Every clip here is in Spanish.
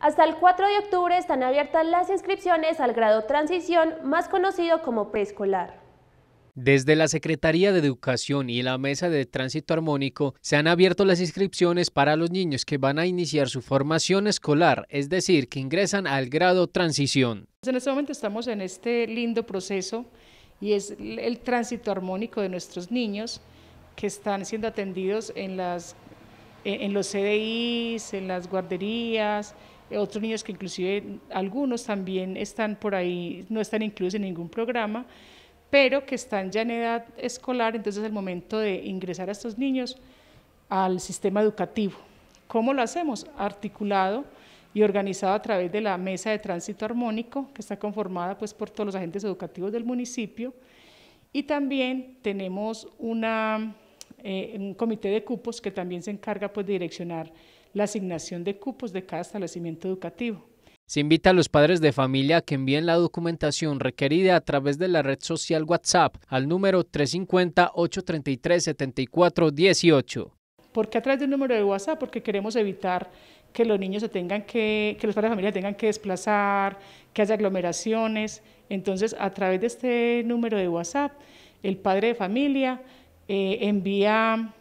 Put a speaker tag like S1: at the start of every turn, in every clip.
S1: Hasta el 4 de octubre están abiertas las inscripciones al grado transición, más conocido
S2: como preescolar.
S1: Desde la Secretaría de Educación y la Mesa de Tránsito Armónico se han abierto las inscripciones para los niños que van a iniciar su formación escolar, es decir, que ingresan al grado transición.
S2: En este momento estamos en este lindo proceso y es el tránsito armónico de nuestros niños que están siendo atendidos en, en los CDIs, en las guarderías, eh, otros niños que inclusive algunos también están por ahí, no están incluidos en ningún programa, pero que están ya en edad escolar, entonces es el momento de ingresar a estos niños al sistema educativo. ¿Cómo lo hacemos? Articulado y organizado a través de la mesa de tránsito armónico, que está conformada pues, por todos los agentes educativos del municipio, y también tenemos una, eh, un comité de cupos que también se encarga pues, de direccionar la asignación de cupos de cada establecimiento educativo.
S1: Se invita a los padres de familia a que envíen la documentación requerida a través de la red social WhatsApp al número 350-833-7418.
S2: ¿Por qué a través del número de WhatsApp? Porque queremos evitar que los niños se tengan que, que los padres de familia tengan que desplazar, que haya aglomeraciones. Entonces, a través de este número de WhatsApp, el padre de familia eh, envía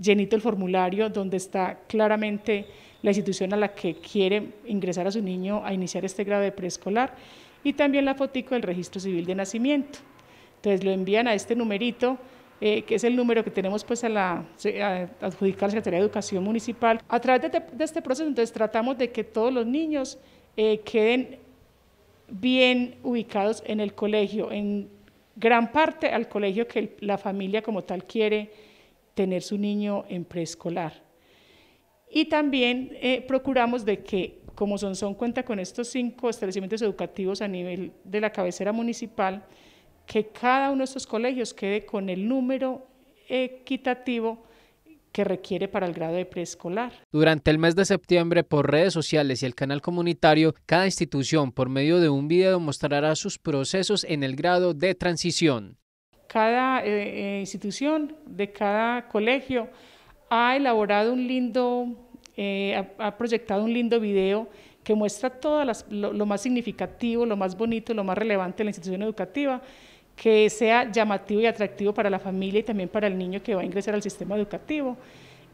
S2: llenito el formulario donde está claramente la institución a la que quiere ingresar a su niño a iniciar este grado de preescolar y también la fotico del registro civil de nacimiento. Entonces lo envían a este numerito, eh, que es el número que tenemos pues a la adjudicar la Secretaría de Educación Municipal. A través este, de, este proceso entonces tratamos de que todos los niños eh, queden bien ubicados en el colegio, en gran parte al colegio que la familia como tal quiere tener su niño en preescolar. Y también eh, procuramos de que, como son cuenta con estos cinco establecimientos educativos a nivel de la cabecera municipal, que cada uno de estos colegios quede con el número equitativo que requiere para el grado de preescolar.
S1: Durante el mes de septiembre, por redes sociales y el canal comunitario, cada institución, por medio de un video, mostrará sus procesos en el grado de transición
S2: cada eh, eh, institución, de cada colegio, ha elaborado un lindo, eh, ha, proyectado un lindo video que muestra todo lo, más significativo, lo más bonito, lo más relevante de la institución educativa, que sea llamativo y atractivo para la familia y también para el niño que va a ingresar al sistema educativo.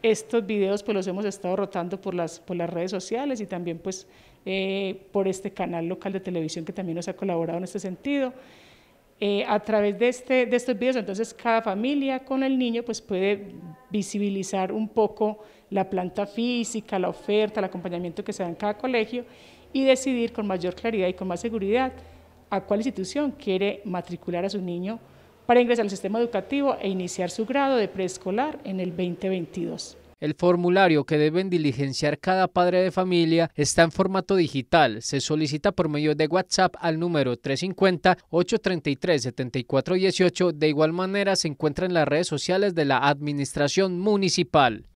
S2: Estos videos pues los hemos estado rotando por las, por las redes sociales y también pues por este canal local de televisión que también nos ha colaborado en este sentido. Eh, a través de, este, estos videos, entonces cada familia con el niño pues puede visibilizar un poco la planta física, la oferta, el acompañamiento que se da en cada colegio y decidir con mayor claridad y con más seguridad a cuál institución quiere matricular a su niño para ingresar al sistema educativo e iniciar su grado de preescolar en el 2022.
S1: El formulario que deben diligenciar cada padre de familia está en formato digital. Se solicita por medio de WhatsApp al número 350-833-7418. De igual manera se encuentra en las redes sociales de la Administración Municipal.